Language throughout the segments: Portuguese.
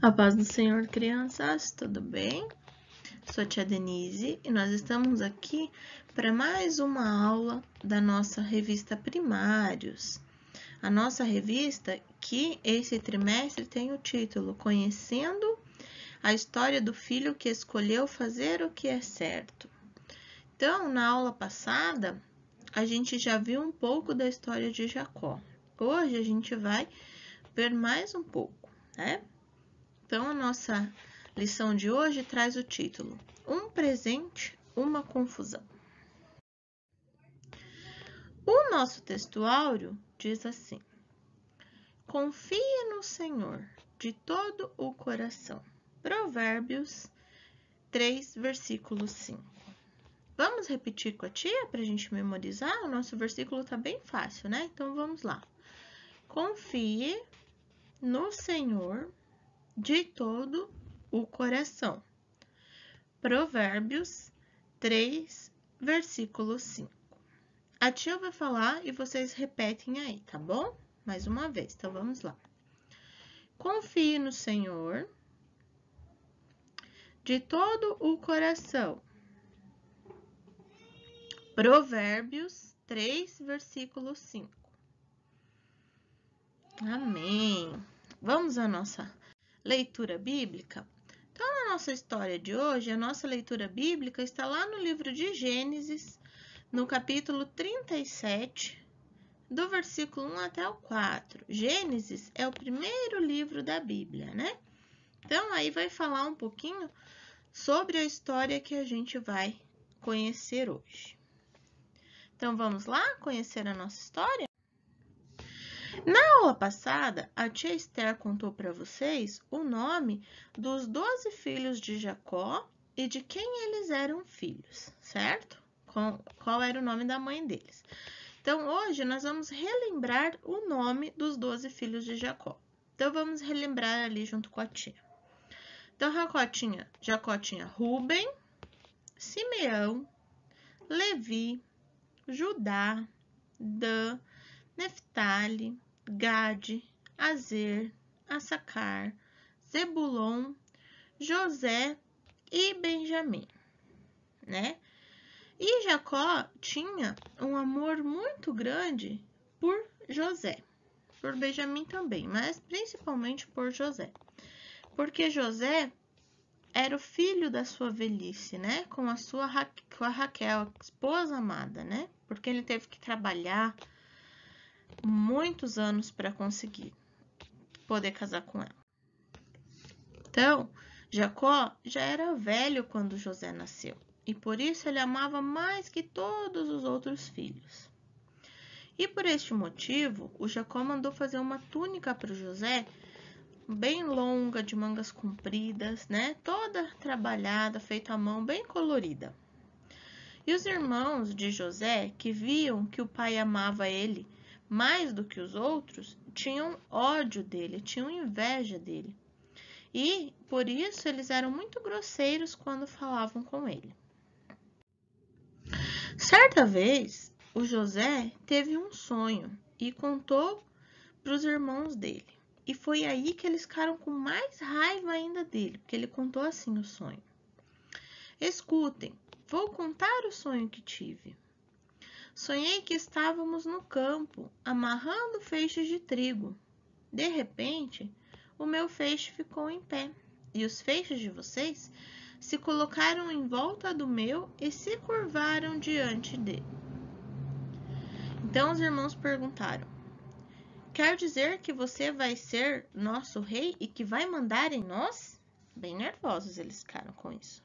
A paz do Senhor, crianças, tudo bem? Sou a tia Denise e nós estamos aqui para mais uma aula da nossa revista Primários. A nossa revista que esse trimestre tem o título Conhecendo a história do filho que escolheu fazer o que é certo. Então, na aula passada, a gente já viu um pouco da história de Jacó. Hoje a gente vai ver mais um pouco, né? Então, a nossa lição de hoje traz o título Um presente, uma confusão. O nosso textuário diz assim: Confie no Senhor de todo o coração. Provérbios 3, versículo 5. Vamos repetir com a tia para a gente memorizar? O nosso versículo está bem fácil, né? Então vamos lá. Confie no Senhor de todo o coração. Provérbios 3, versículo 5. A tia vai falar e vocês repetem aí, tá bom? Mais uma vez, então vamos lá. Confie no Senhor de todo o coração. Provérbios 3, versículo 5. Amém. Vamos à nossa leitura bíblica? Então, na nossa história de hoje, a nossa leitura bíblica está lá no livro de Gênesis, no capítulo 37, do versículo 1 até o 4. Gênesis é o primeiro livro da Bíblia, né? Então, aí vai falar um pouquinho sobre a história que a gente vai conhecer hoje. Então, vamos lá conhecer a nossa história? Na aula passada, a tia Esther contou para vocês o nome dos 12 filhos de Jacó e de quem eles eram filhos, certo? Qual, qual era o nome da mãe deles. Então, hoje nós vamos relembrar o nome dos 12 filhos de Jacó. Então, vamos relembrar ali junto com a tia. Então, Jacó tinha, Jacó tinha Rubem, Simeão, Levi, Judá, Dan, Neftali, Gade, Azer, Assacar, Zebulon, José e Benjamim, né? E Jacó tinha um amor muito grande por José, por Benjamim também, mas principalmente por José. Porque José era o filho da sua velhice, né? Com a sua Ra com a Raquel, esposa amada, né? Porque ele teve que trabalhar, muitos anos para conseguir poder casar com ela. Então, Jacó já era velho quando José nasceu e por isso ele amava mais que todos os outros filhos. E por este motivo, o Jacó mandou fazer uma túnica para José, bem longa, de mangas compridas, né? Toda trabalhada, feita à mão, bem colorida. E os irmãos de José, que viam que o pai amava ele, mais do que os outros, tinham ódio dele, tinham inveja dele. E por isso eles eram muito grosseiros quando falavam com ele. Certa vez, o José teve um sonho e contou para os irmãos dele. E foi aí que eles ficaram com mais raiva ainda dele, porque ele contou assim o sonho. Escutem, vou contar o sonho que tive. Sonhei que estávamos no campo, amarrando feixes de trigo. De repente, o meu feixe ficou em pé, e os feixes de vocês se colocaram em volta do meu e se curvaram diante dele. Então os irmãos perguntaram: Quer dizer que você vai ser nosso rei e que vai mandar em nós? Bem nervosos eles ficaram com isso.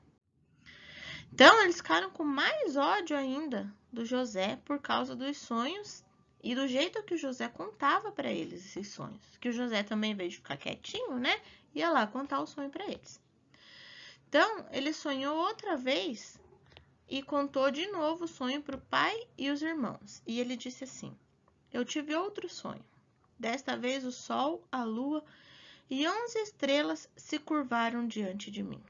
Então eles ficaram com mais ódio ainda do José por causa dos sonhos e do jeito que o José contava para eles esses sonhos. Que o José também, em vez de ficar quietinho, né, ia lá contar o sonho para eles. Então, ele sonhou outra vez e contou de novo o sonho para o pai e os irmãos. E ele disse assim: Eu tive outro sonho. Desta vez o sol, a lua e onze estrelas se curvaram diante de mim.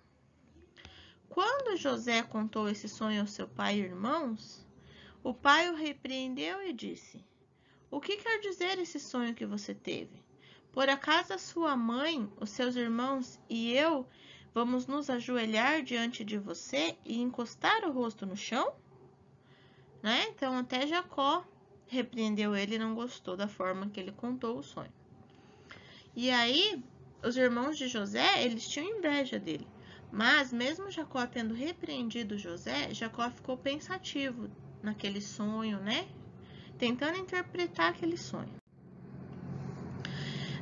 Quando José contou esse sonho ao seu pai e irmãos, o pai o repreendeu e disse: O que quer dizer esse sonho que você teve? Por acaso a sua mãe, os seus irmãos e eu vamos nos ajoelhar diante de você e encostar o rosto no chão? Né? Então, até Jacó repreendeu ele e não gostou da forma que ele contou o sonho. E aí, os irmãos de José, eles tinham inveja dele. Mas, mesmo Jacó tendo repreendido José, Jacó ficou pensativo naquele sonho, né? Tentando interpretar aquele sonho.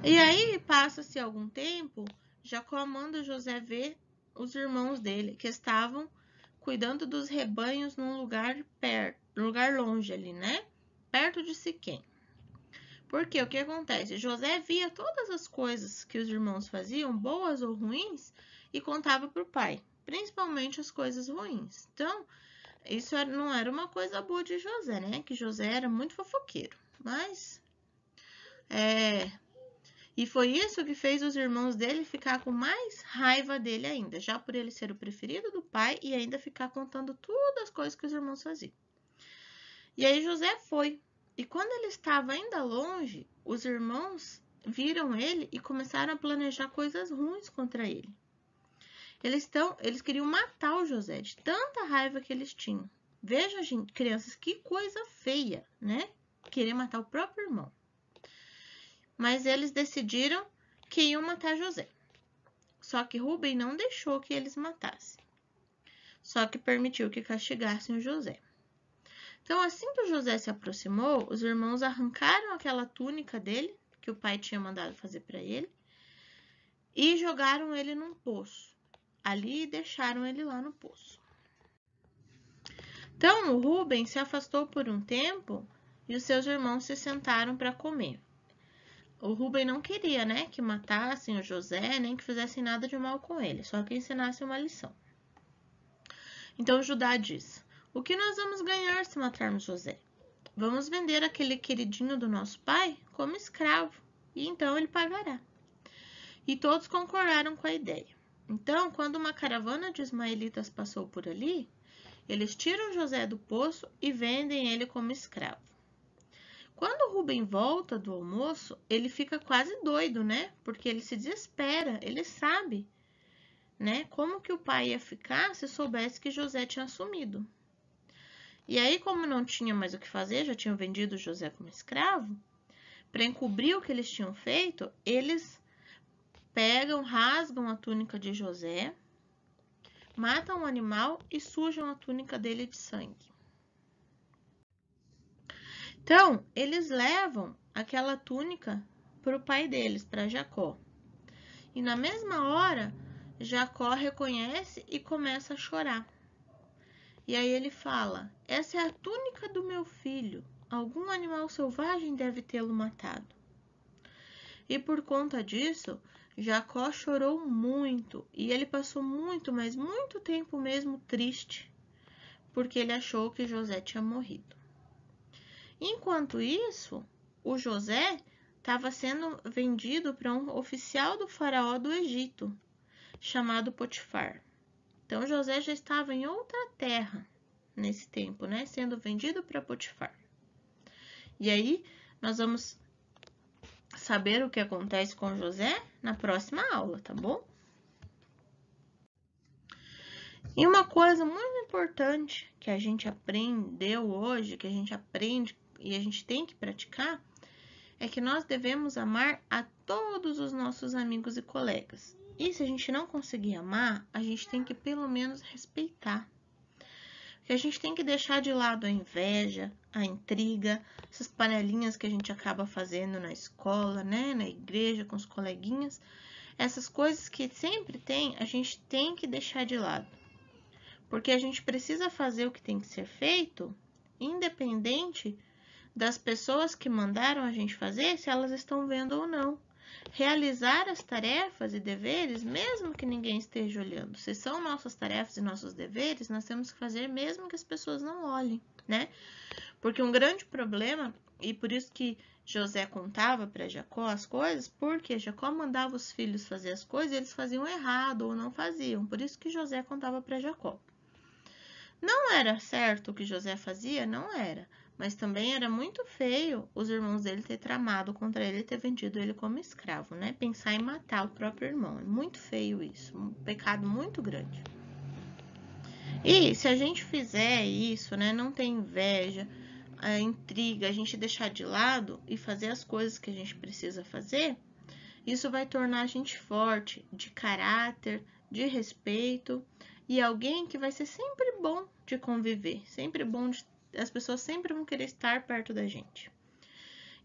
E aí, passa-se algum tempo, Jacó manda José ver os irmãos dele, que estavam cuidando dos rebanhos num lugar perto, lugar longe ali, né? Perto de Siquém. Porque o que acontece? José via todas as coisas que os irmãos faziam, boas ou ruins, e contava para o pai, principalmente as coisas ruins. Então, isso é, não era uma coisa boa de José, né? Que José era muito fofoqueiro. Mas. É, e foi isso que fez os irmãos dele ficar com mais raiva dele ainda, já por ele ser o preferido do pai e ainda ficar contando todas as coisas que os irmãos faziam. E aí José foi. E quando ele estava ainda longe, os irmãos viram ele e começaram a planejar coisas ruins contra ele. Eles, tão, eles queriam matar o José de tanta raiva que eles tinham. Veja, gente, crianças, que coisa feia, né? Querer matar o próprio irmão. Mas eles decidiram que iam matar José. Só que Rubem não deixou que eles matassem. Só que permitiu que castigassem o José. Então, assim que o José se aproximou, os irmãos arrancaram aquela túnica dele, que o pai tinha mandado fazer para ele, e jogaram ele num poço ali e deixaram ele lá no poço. Então o Rubem se afastou por um tempo e os seus irmãos se sentaram para comer. O Rubem não queria, né, que matassem o José, nem que fizessem nada de mal com ele, só que ensinasse uma lição. Então Judá diz: O que nós vamos ganhar se matarmos José? Vamos vender aquele queridinho do nosso pai como escravo, e então ele pagará. E todos concordaram com a ideia. Então, quando uma caravana de ismaelitas passou por ali, eles tiram José do poço e vendem ele como escravo. Quando Rubem volta do almoço, ele fica quase doido, né? Porque ele se desespera, ele sabe, né? Como que o pai ia ficar se soubesse que José tinha sumido. E aí, como não tinha mais o que fazer, já tinham vendido José como escravo, para encobrir o que eles tinham feito, eles pegam, rasgam a túnica de José, matam o animal e sujam a túnica dele de sangue. Então, eles levam aquela túnica para o pai deles, para Jacó. E na mesma hora, Jacó reconhece e começa a chorar. E aí ele fala: Essa é a túnica do meu filho. Algum animal selvagem deve tê-lo matado. E por conta disso, Jacó chorou muito e ele passou muito, mas muito tempo mesmo triste, porque ele achou que José tinha morrido. Enquanto isso, o José estava sendo vendido para um oficial do faraó do Egito, chamado Potifar. Então José já estava em outra terra nesse tempo, né, sendo vendido para Potifar. E aí nós vamos saber o que acontece com José na próxima aula, tá bom? E uma coisa muito importante que a gente aprendeu hoje, que a gente aprende e a gente tem que praticar, é que nós devemos amar a todos os nossos amigos e colegas. E se a gente não conseguir amar, a gente tem que pelo menos respeitar, que a gente tem que deixar de lado a inveja, a intriga, essas panelinhas que a gente acaba fazendo na escola, né, na igreja, com os coleguinhas. Essas coisas que sempre tem, a gente tem que deixar de lado. Porque a gente precisa fazer o que tem que ser feito, independente das pessoas que mandaram a gente fazer, se elas estão vendo ou não realizar as tarefas e deveres, mesmo que ninguém esteja olhando. Se são nossas tarefas e nossos deveres, nós temos que fazer mesmo que as pessoas não olhem, né? Porque um grande problema, e por isso que José contava para Jacó as coisas, porque Jacó mandava os filhos fazer as coisas e eles faziam errado ou não faziam. Por isso que José contava para Jacó. Não era certo o que José fazia? Não era. Mas também era muito feio os irmãos dele ter tramado contra ele e ter vendido ele como escravo, né? Pensar em matar o próprio irmão. É muito feio isso, um pecado muito grande. E se a gente fizer isso, né? Não ter inveja, a intriga, a gente deixar de lado e fazer as coisas que a gente precisa fazer, isso vai tornar a gente forte, de caráter, de respeito e alguém que vai ser sempre bom de conviver, sempre bom de as pessoas sempre vão querer estar perto da gente.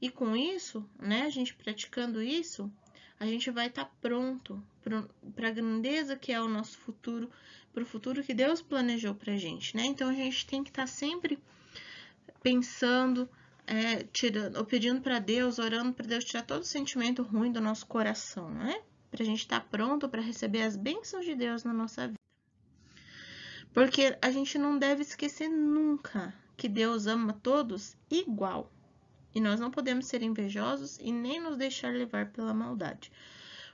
E com isso, né, a gente praticando isso, a gente vai estar tá pronto para a grandeza que é o nosso futuro, para o futuro que Deus planejou para a gente, né? Então a gente tem que estar tá sempre pensando, é, tirando, ou pedindo para Deus, orando para Deus tirar todo o sentimento ruim do nosso coração, né? Para a gente estar tá pronto para receber as bênçãos de Deus na nossa vida. Porque a gente não deve esquecer nunca que Deus ama todos igual. E nós não podemos ser invejosos e nem nos deixar levar pela maldade,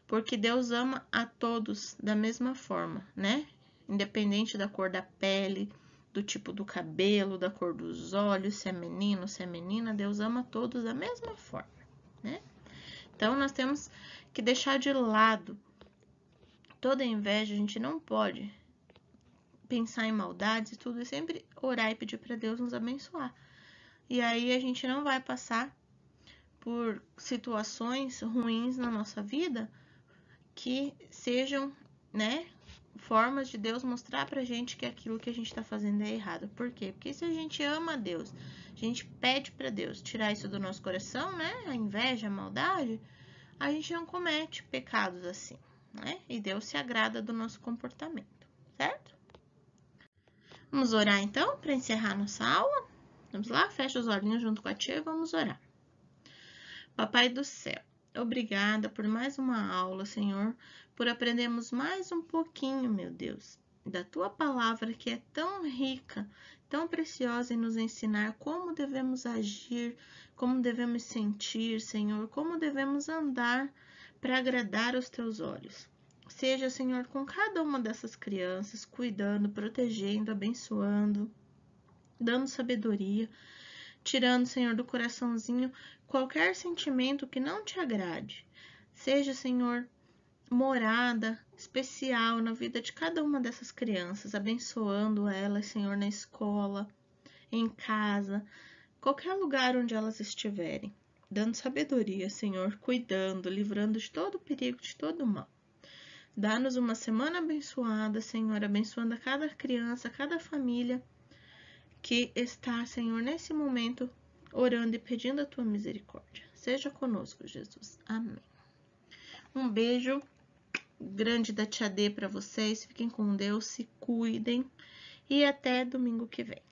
porque Deus ama a todos da mesma forma, né? Independente da cor da pele, do tipo do cabelo, da cor dos olhos, se é menino, se é menina, Deus ama todos da mesma forma, né? Então nós temos que deixar de lado toda inveja, a gente não pode pensar em maldades e tudo, e sempre orar e pedir para Deus nos abençoar. E aí a gente não vai passar por situações ruins na nossa vida que sejam, né, formas de Deus mostrar pra gente que aquilo que a gente tá fazendo é errado. Por quê? Porque se a gente ama a Deus, a gente pede para Deus tirar isso do nosso coração, né? A inveja, a maldade, a gente não comete pecados assim, né? E Deus se agrada do nosso comportamento, certo? Vamos orar então para encerrar nossa aula? Vamos lá, fecha os olhinhos junto com a tia e vamos orar. Papai do céu, obrigada por mais uma aula, Senhor, por aprendermos mais um pouquinho, meu Deus, da tua palavra que é tão rica, tão preciosa em nos ensinar como devemos agir, como devemos sentir, Senhor, como devemos andar para agradar aos teus olhos. Seja, Senhor, com cada uma dessas crianças, cuidando, protegendo, abençoando, dando sabedoria, tirando, Senhor, do coraçãozinho qualquer sentimento que não te agrade. Seja, Senhor, morada especial na vida de cada uma dessas crianças, abençoando elas, Senhor, na escola, em casa, qualquer lugar onde elas estiverem, dando sabedoria, Senhor, cuidando, livrando de todo perigo, de todo mal. Dá-nos uma semana abençoada, Senhor, abençoando a cada criança, a cada família que está, Senhor, nesse momento orando e pedindo a tua misericórdia. Seja conosco, Jesus. Amém. Um beijo grande da Tia D para vocês. Fiquem com Deus, se cuidem e até domingo que vem.